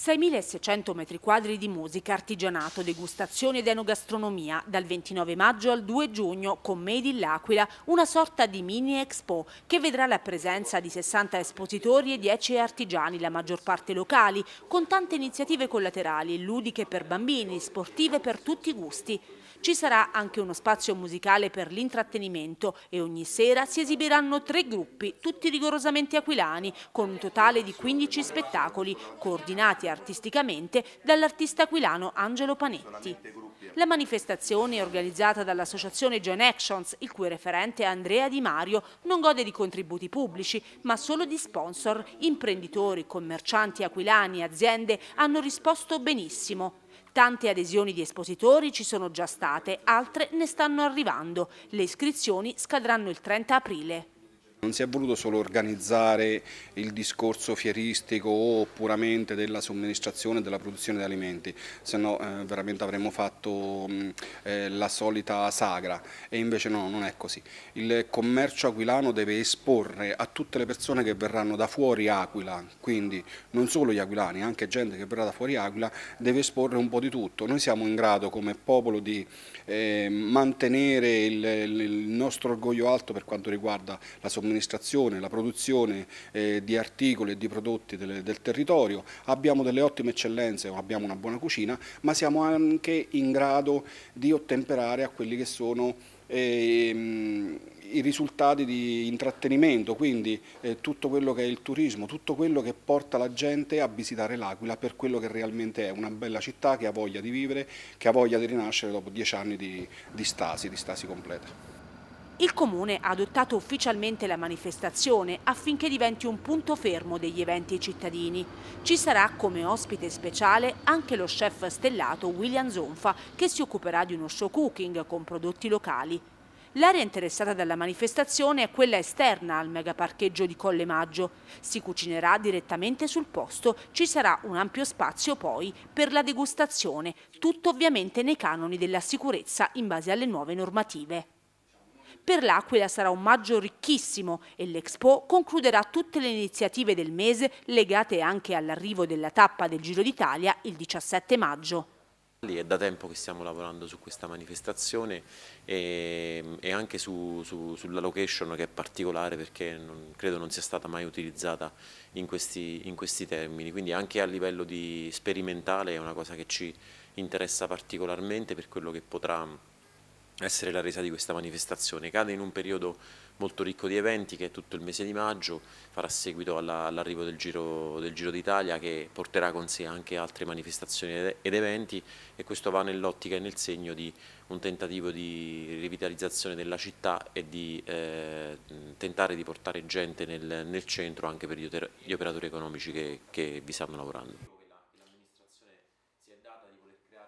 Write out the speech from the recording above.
6.600 m2 di musica, artigianato, degustazione ed enogastronomia dal 29 maggio al 2 giugno con Made in L'Aquila, una sorta di mini expo che vedrà la presenza di 60 espositori e 10 artigiani, la maggior parte locali, con tante iniziative collaterali, ludiche per bambini, sportive per tutti i gusti. Ci sarà anche uno spazio musicale per l'intrattenimento e ogni sera si esibiranno tre gruppi, tutti rigorosamente aquilani, con un totale di 15 spettacoli, coordinati artisticamente dall'artista aquilano Angelo Panetti. Eh. La manifestazione, organizzata dall'associazione Join Actions, il cui referente è Andrea Di Mario, non gode di contributi pubblici, ma solo di sponsor. Imprenditori, commercianti aquilani, aziende hanno risposto benissimo. Tante adesioni di espositori ci sono già state, altre ne stanno arrivando. Le iscrizioni scadranno il 30 aprile. Non si è voluto solo organizzare il discorso fieristico o puramente della somministrazione e della produzione di alimenti, se no eh, veramente avremmo fatto mh, mm, eh, la solita sagra e invece no, non è così. Il commercio aquilano deve esporre a tutte le persone che verranno da fuori Aquila, quindi non solo gli aquilani, anche gente che verrà da fuori Aquila, deve esporre un po' di tutto. Noi siamo in grado come popolo di eh, mantenere il, il nostro orgoglio alto per quanto riguarda la somministrazione somministrazione, la produzione eh, di articoli e di prodotti del, del territorio, abbiamo delle ottime eccellenze, abbiamo una buona cucina, ma siamo anche in grado di ottemperare a quelli che sono eh, i risultati di intrattenimento, quindi eh, tutto quello che è il turismo, tutto quello che porta la gente a visitare l'Aquila per quello che realmente è una bella città che ha voglia di vivere, che ha voglia di rinascere dopo dieci anni di, di stasi, di stasi completa. Il Comune ha adottato ufficialmente la manifestazione affinché diventi un punto fermo degli eventi cittadini. Ci sarà come ospite speciale anche lo chef stellato William Zonfa che si occuperà di uno show cooking con prodotti locali. L'area interessata dalla manifestazione è quella esterna al megaparcheggio di Colle Maggio. Si cucinerà direttamente sul posto, ci sarà un ampio spazio poi per la degustazione, tutto ovviamente nei canoni della sicurezza in base alle nuove normative. Per l'Aquila sarà un maggio ricchissimo e l'Expo concluderà tutte le iniziative del mese legate anche all'arrivo della tappa del Giro d'Italia il 17 maggio. È da tempo che stiamo lavorando su questa manifestazione e, e anche su, su, sulla location che è particolare perché non, credo non sia stata mai utilizzata in questi, in questi termini, quindi anche a livello sperimentale è una cosa che ci interessa particolarmente per quello che potrà essere la resa di questa manifestazione. Cade in un periodo molto ricco di eventi che è tutto il mese di maggio, farà seguito all'arrivo all del, Giro, d'Italia che porterà con sé anche altre manifestazioni ed eventi e questo va nell'ottica e nel segno di un tentativo di rivitalizzazione della città e di eh, tentare di portare gente nel, nel, centro anche per gli operatori economici che, che vi stanno lavorando.